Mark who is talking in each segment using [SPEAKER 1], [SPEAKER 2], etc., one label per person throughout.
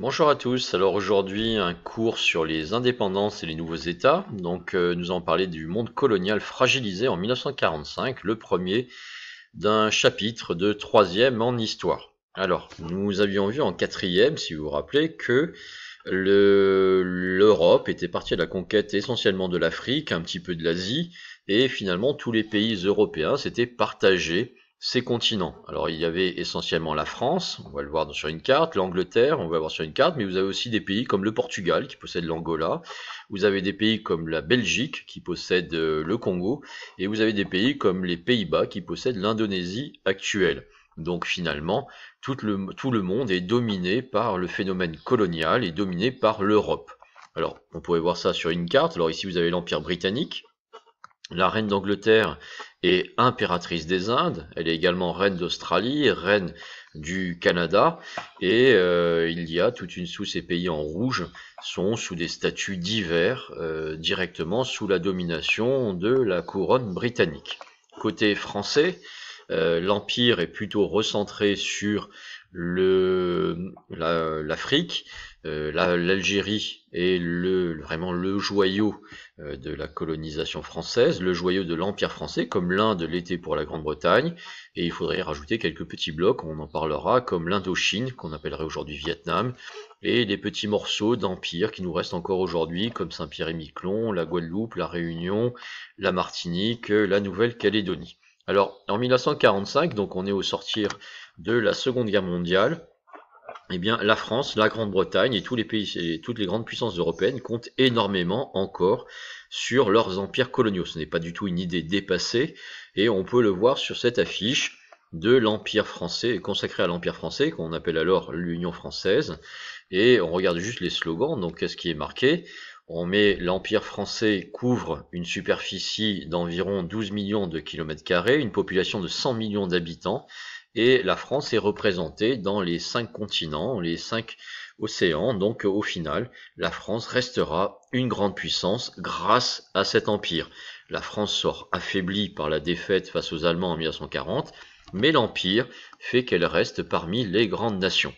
[SPEAKER 1] Bonjour à tous, alors aujourd'hui un cours sur les indépendances et les nouveaux états. Donc euh, nous allons parler du monde colonial fragilisé en 1945, le premier d'un chapitre de troisième en histoire. Alors nous avions vu en quatrième, si vous vous rappelez, que l'Europe était partie de la conquête essentiellement de l'Afrique, un petit peu de l'Asie, et finalement tous les pays européens s'étaient partagés ces continents. Alors il y avait essentiellement la France, on va le voir sur une carte, l'Angleterre, on va le voir sur une carte, mais vous avez aussi des pays comme le Portugal qui possède l'Angola, vous avez des pays comme la Belgique qui possède euh, le Congo, et vous avez des pays comme les Pays-Bas qui possèdent l'Indonésie actuelle. Donc finalement, tout le, tout le monde est dominé par le phénomène colonial et dominé par l'Europe. Alors on pourrait voir ça sur une carte, alors ici vous avez l'Empire britannique, la reine d'Angleterre est impératrice des Indes, elle est également reine d'Australie, reine du Canada, et euh, il y a toute une sous ces pays en rouge sont sous des statuts divers, euh, directement sous la domination de la couronne britannique. Côté français, euh, l'empire est plutôt recentré sur l'Afrique, euh, l'Algérie est le, vraiment le joyau euh, de la colonisation française, le joyau de l'Empire français, comme l'Inde l'était pour la Grande-Bretagne, et il faudrait rajouter quelques petits blocs, on en parlera, comme l'Indochine, qu'on appellerait aujourd'hui Vietnam, et des petits morceaux d'empire qui nous restent encore aujourd'hui, comme Saint-Pierre et Miquelon, la Guadeloupe, la Réunion, la Martinique, la Nouvelle-Calédonie. Alors, en 1945, donc on est au sortir de la Seconde Guerre mondiale, eh bien, la France, la Grande-Bretagne et tous les pays et toutes les grandes puissances européennes comptent énormément encore sur leurs empires coloniaux. Ce n'est pas du tout une idée dépassée et on peut le voir sur cette affiche de l'Empire français, consacré à l'Empire français, qu'on appelle alors l'Union française. Et on regarde juste les slogans, donc qu'est-ce qui est marqué On met l'Empire français couvre une superficie d'environ 12 millions de kilomètres carrés, une population de 100 millions d'habitants, et la France est représentée dans les cinq continents, les cinq océans. Donc au final, la France restera une grande puissance grâce à cet empire. La France sort affaiblie par la défaite face aux Allemands en 1940, mais l'empire fait qu'elle reste parmi les grandes nations.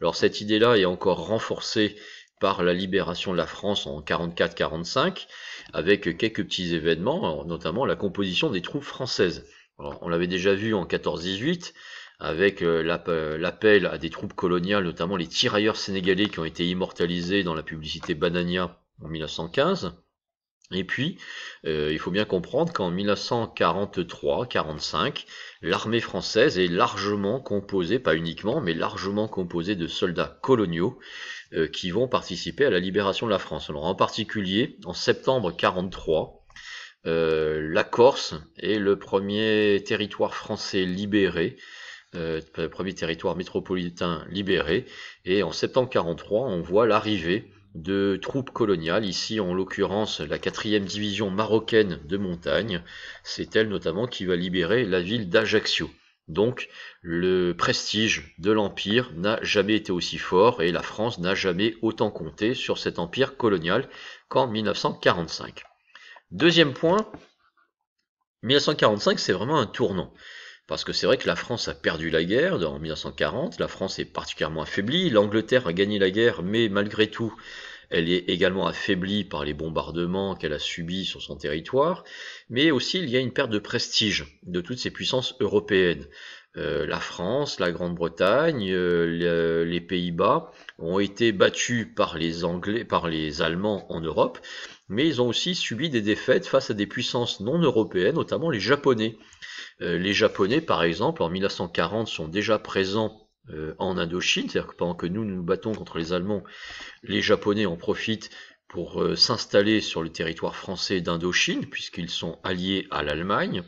[SPEAKER 1] Alors cette idée-là est encore renforcée par la libération de la France en 1944 45 avec quelques petits événements, notamment la composition des troupes françaises. Alors, on l'avait déjà vu en 14-18, avec euh, euh, l'appel à des troupes coloniales, notamment les tirailleurs sénégalais qui ont été immortalisés dans la publicité Banania en 1915. Et puis, euh, il faut bien comprendre qu'en 1943-45, l'armée française est largement composée, pas uniquement, mais largement composée de soldats coloniaux qui vont participer à la libération de la France. Alors, en particulier, en septembre 43, la Corse est le premier territoire français libéré euh, premier territoire métropolitain libéré. Et en septembre 43, on voit l'arrivée de troupes coloniales, ici en l'occurrence la 4e division marocaine de montagne. C'est elle notamment qui va libérer la ville d'Ajaccio. Donc le prestige de l'Empire n'a jamais été aussi fort et la France n'a jamais autant compté sur cet empire colonial qu'en 1945. Deuxième point, 1945 c'est vraiment un tournant. Parce que c'est vrai que la France a perdu la guerre en 1940, la France est particulièrement affaiblie, l'Angleterre a gagné la guerre, mais malgré tout, elle est également affaiblie par les bombardements qu'elle a subis sur son territoire, mais aussi il y a une perte de prestige de toutes ces puissances européennes. Euh, la France, la Grande-Bretagne, euh, les Pays-Bas ont été battus par les Anglais, par les Allemands en Europe, mais ils ont aussi subi des défaites face à des puissances non européennes, notamment les Japonais. Euh, les Japonais, par exemple, en 1940, sont déjà présents en Indochine, c'est-à-dire que pendant que nous nous battons contre les Allemands, les Japonais en profitent pour s'installer sur le territoire français d'Indochine, puisqu'ils sont alliés à l'Allemagne.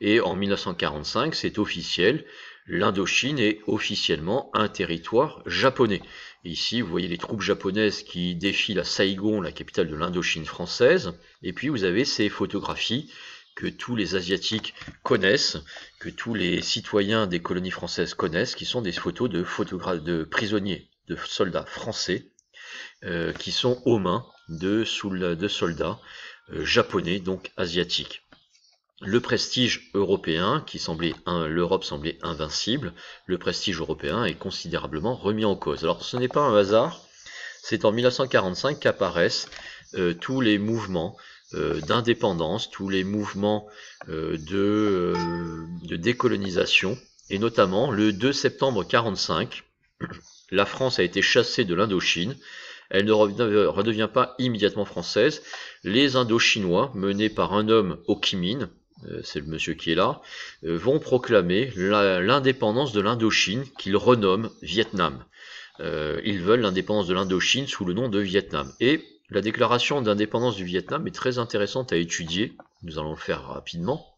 [SPEAKER 1] Et en 1945, c'est officiel, l'Indochine est officiellement un territoire japonais. ici, vous voyez les troupes japonaises qui défilent la Saigon, la capitale de l'Indochine française. Et puis, vous avez ces photographies que tous les Asiatiques connaissent, que tous les citoyens des colonies françaises connaissent, qui sont des photos de, de prisonniers, de soldats français, euh, qui sont aux mains de, soldats euh, japonais, donc asiatiques le prestige européen, qui semblait l'Europe semblait invincible, le prestige européen est considérablement remis en cause. Alors ce n'est pas un hasard, c'est en 1945 qu'apparaissent euh, tous les mouvements euh, d'indépendance, tous les mouvements euh, de, de, décolonisation, et notamment le 2 septembre 1945, la France a été chassée de l'Indochine, elle ne redevient pas immédiatement française, les Indochinois, menés par un homme, Ho Chi euh, c'est le monsieur qui est là, euh, vont proclamer l'indépendance de l'Indochine qu'ils renomment Vietnam. Euh, ils veulent l'indépendance de l'Indochine sous le nom de Vietnam. Et la déclaration d'indépendance du Vietnam est très intéressante à étudier, nous allons le faire rapidement,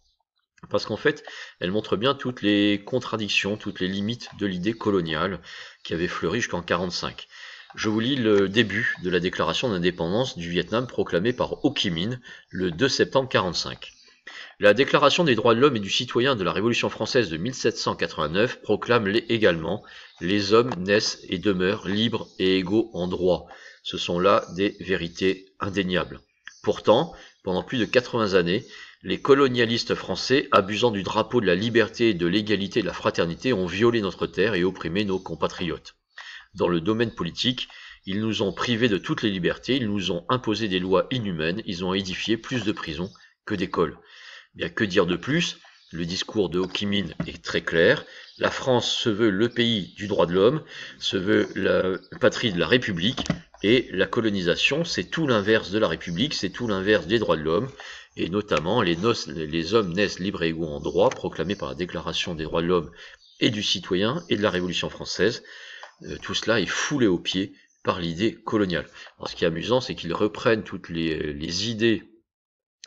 [SPEAKER 1] parce qu'en fait, elle montre bien toutes les contradictions, toutes les limites de l'idée coloniale qui avait fleuri jusqu'en 1945. Je vous lis le début de la déclaration d'indépendance du Vietnam proclamée par Ho Chi Minh le 2 septembre 1945. La Déclaration des droits de l'homme et du citoyen de la Révolution française de 1789 proclame également « Les hommes naissent et demeurent libres et égaux en droit ». Ce sont là des vérités indéniables. Pourtant, pendant plus de 80 années, les colonialistes français, abusant du drapeau de la liberté, de l'égalité et de la fraternité, ont violé notre terre et opprimé nos compatriotes. Dans le domaine politique, ils nous ont privés de toutes les libertés, ils nous ont imposé des lois inhumaines, ils ont édifié plus de prisons que d'écoles a que dire de plus Le discours de Ho Chi est très clair. La France se veut le pays du droit de l'homme, se veut la patrie de la République, et la colonisation, c'est tout l'inverse de la République, c'est tout l'inverse des droits de l'homme, et notamment les, hommes naissent libres et égaux en droit, proclamés par la Déclaration des droits de l'homme et du citoyen et de la Révolution française. Euh, tout cela est foulé aux pieds par l'idée coloniale. ce qui est amusant, c'est qu'ils reprennent toutes les, les idées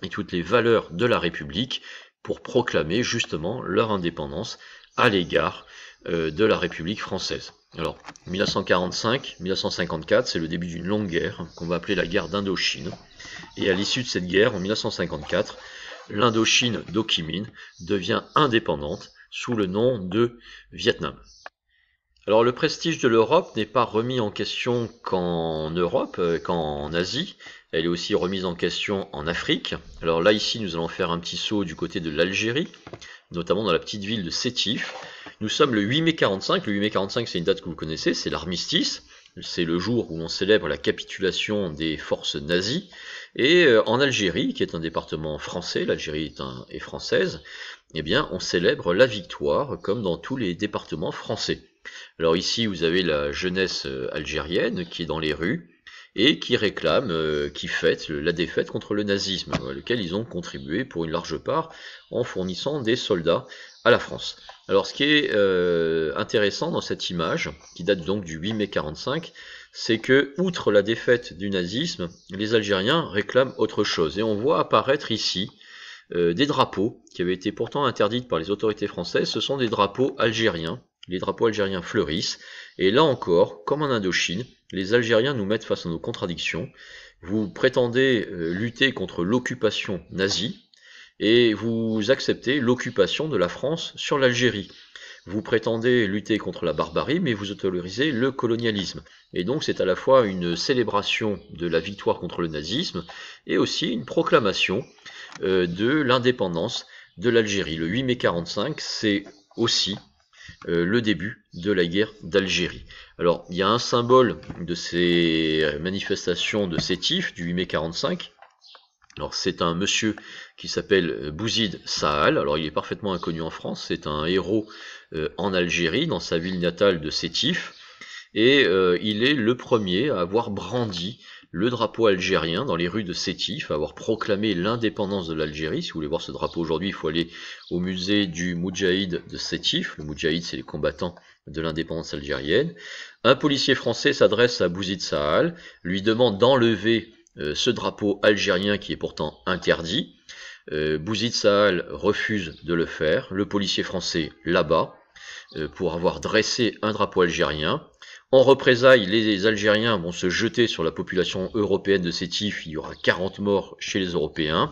[SPEAKER 1] et toutes les valeurs de la République pour proclamer justement leur indépendance à l'égard euh, de la République française. Alors, 1945-1954, c'est le début d'une longue guerre qu'on va appeler la guerre d'Indochine. Et à l'issue de cette guerre, en 1954, l'Indochine d'Hokimine devient indépendante sous le nom de Vietnam. Alors le prestige de l'Europe n'est pas remis en question qu'en Europe, euh, qu'en Asie, elle est aussi remise en question en Afrique. Alors là, ici, nous allons faire un petit saut du côté de l'Algérie, notamment dans la petite ville de Sétif. Nous sommes le 8 mai 45. Le 8 mai 45, c'est une date que vous connaissez, c'est l'armistice. C'est le jour où on célèbre la capitulation des forces nazies. Et euh, en Algérie, qui est un département français, l'Algérie est, est française, eh bien, on célèbre la victoire, comme dans tous les départements français. Alors ici, vous avez la jeunesse euh, algérienne qui est dans les rues, et qui réclament, euh, qui fêtent la défaite contre le nazisme, à euh, lequel ils ont contribué pour une large part en fournissant des soldats à la France. Alors ce qui est euh, intéressant dans cette image, qui date donc du 8 mai 45, c'est que, outre la défaite du nazisme, les Algériens réclament autre chose. Et on voit apparaître ici des drapeaux qui avaient été pourtant interdits par les autorités françaises. Ce sont des drapeaux algériens les drapeaux algériens fleurissent, et là encore, comme en Indochine, les Algériens nous mettent face à nos contradictions. Vous prétendez euh, lutter contre l'occupation nazie, et vous acceptez l'occupation de la France sur l'Algérie. Vous prétendez lutter contre la barbarie, mais vous autorisez le colonialisme. Et donc c'est à la fois une célébration de la victoire contre le nazisme, et aussi une proclamation euh, de l'indépendance de l'Algérie. Le 8 mai 45, c'est aussi euh, le début de la guerre d'Algérie. Alors, il y a un symbole de ces manifestations de Sétif du 8 mai 45. Alors, c'est un monsieur qui s'appelle euh, Bouzid Saal. Alors, il est parfaitement inconnu en France. C'est un héros euh, en Algérie, dans sa ville natale de Sétif. Et il est le premier à avoir brandi le drapeau algérien dans les rues de Sétif, avoir proclamé l'indépendance de l'Algérie. Si vous voulez voir ce drapeau aujourd'hui, il faut aller au musée du Moudjahid de Sétif. Le Moudjahid, c'est les combattants de l'indépendance algérienne. Un policier français s'adresse à Bouzid Sahal, lui demande d'enlever euh, ce drapeau algérien qui est pourtant interdit. Euh, Bouzid Sahal refuse de le faire. Le policier français l'abat bas euh, pour avoir dressé un drapeau algérien. En représailles, les Algériens vont se jeter sur la population européenne de Sétif. Il y aura 40 morts chez les Européens.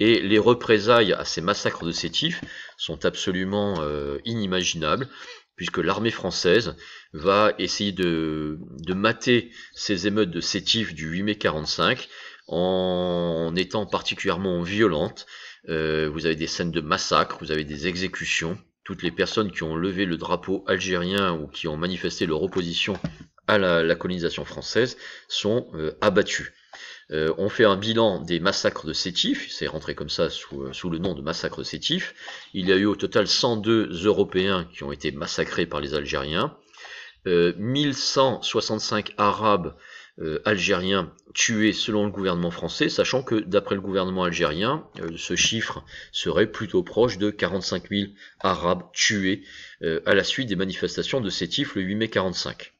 [SPEAKER 1] Et les représailles à ces massacres de Sétif sont absolument euh, inimaginables, puisque l'armée française va essayer de, de mater ces émeutes de Sétif du 8 mai 45 en étant particulièrement violente. Euh, vous avez des scènes de massacres, vous avez des exécutions toutes les personnes qui ont levé le drapeau algérien ou qui ont manifesté leur opposition à la, colonisation française sont euh, abattues. Euh, on fait un bilan des massacres de Sétif, c'est rentré comme ça sous, euh, le nom de massacre de Sétif. Il y a eu au total 102 Européens qui ont été massacrés par les Algériens, 1165 Arabes euh, Algériens tués selon le gouvernement français, sachant que d'après le gouvernement algérien, euh, ce chiffre serait plutôt proche de 45 000 Arabes tués euh, à la suite des manifestations de Sétif le 8 mai 45.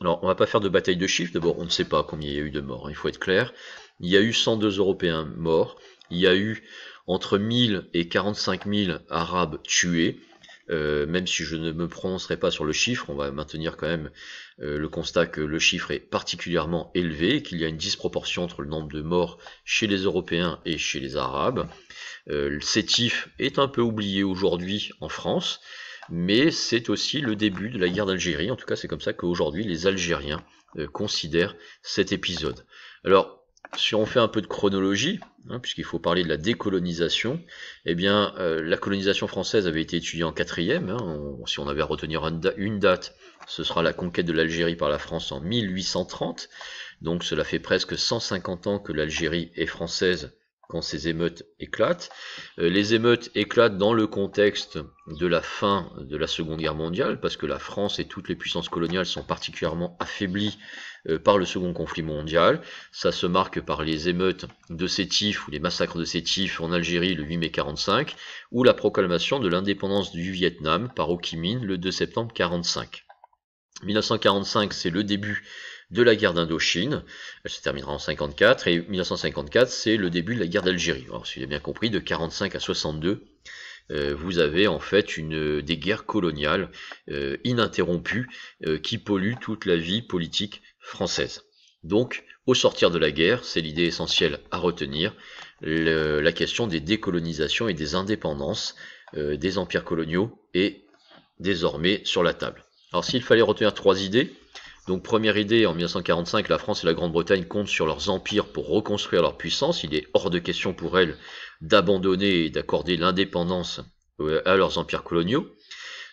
[SPEAKER 1] Alors on va pas faire de bataille de chiffres, d'abord on ne sait pas combien il y a eu de morts, hein, il faut être clair. Il y a eu 102 Européens morts, il y a eu entre 1000 et 45 000 Arabes tués, euh, même si je ne me prononcerai pas sur le chiffre, on va maintenir quand même euh, le constat que le chiffre est particulièrement élevé, qu'il y a une disproportion entre le nombre de morts chez les Européens et chez les Arabes. Euh, le sétif est un peu oublié aujourd'hui en France, mais c'est aussi le début de la guerre d'Algérie. En tout cas, c'est comme ça qu'aujourd'hui les Algériens considèrent cet épisode. Alors, si on fait un peu de chronologie, hein, puisqu'il faut parler de la décolonisation, eh bien, euh, la colonisation française avait été étudiée en quatrième. Hein. si on avait à retenir une date, ce sera la conquête de l'Algérie par la France en 1830. Donc cela fait presque 150 ans que l'Algérie est française quand ces émeutes éclatent. Euh, les émeutes éclatent dans le contexte de la fin de la Seconde Guerre mondiale, parce que la France et toutes les puissances coloniales sont particulièrement affaiblies euh, par le Second Conflit mondial. Ça se marque par les émeutes de Sétif ou les massacres de Sétif en Algérie le 8 mai 45, ou la proclamation de l'indépendance du Vietnam par Ho Chi Minh le 2 septembre 45. 1945, c'est le début de la guerre d'Indochine. Elle se terminera en 54 et 1954, c'est le début de la guerre d'Algérie. Alors, si avez bien compris, de 45 à 62, euh, vous avez en fait une, euh, des guerres coloniales euh, ininterrompues qui polluent toute la vie politique française. Donc, au sortir de la guerre, c'est l'idée essentielle à retenir, la question des décolonisations et des indépendances des empires coloniaux est désormais sur la table. Alors s'il fallait retenir trois idées, donc première idée, en 1945, la France et la Grande-Bretagne comptent sur leurs empires pour reconstruire leur puissance. Il est hors de question pour elles d'abandonner et d'accorder l'indépendance euh, à leurs empires coloniaux.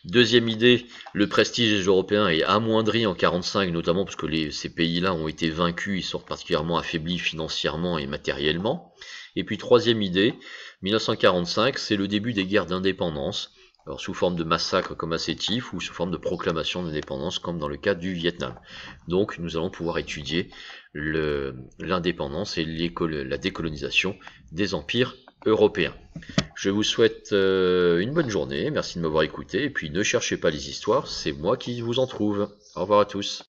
[SPEAKER 1] Deuxième idée, le prestige européen est amoindri en 1945, notamment parce que ces pays-là ont été vaincus, ils sont particulièrement affaiblis financièrement et matériellement. Et puis troisième idée, 1945, c'est le début des guerres d'indépendance alors sous forme de massacre comme à Sétif ou sous forme de proclamation d'indépendance comme dans le cas du Vietnam. Donc nous allons pouvoir étudier l'indépendance et la décolonisation des empires européens. Je vous souhaite euh, une bonne journée, merci de m'avoir écouté, et puis ne cherchez pas les histoires, c'est moi qui vous en trouve. Au revoir à tous.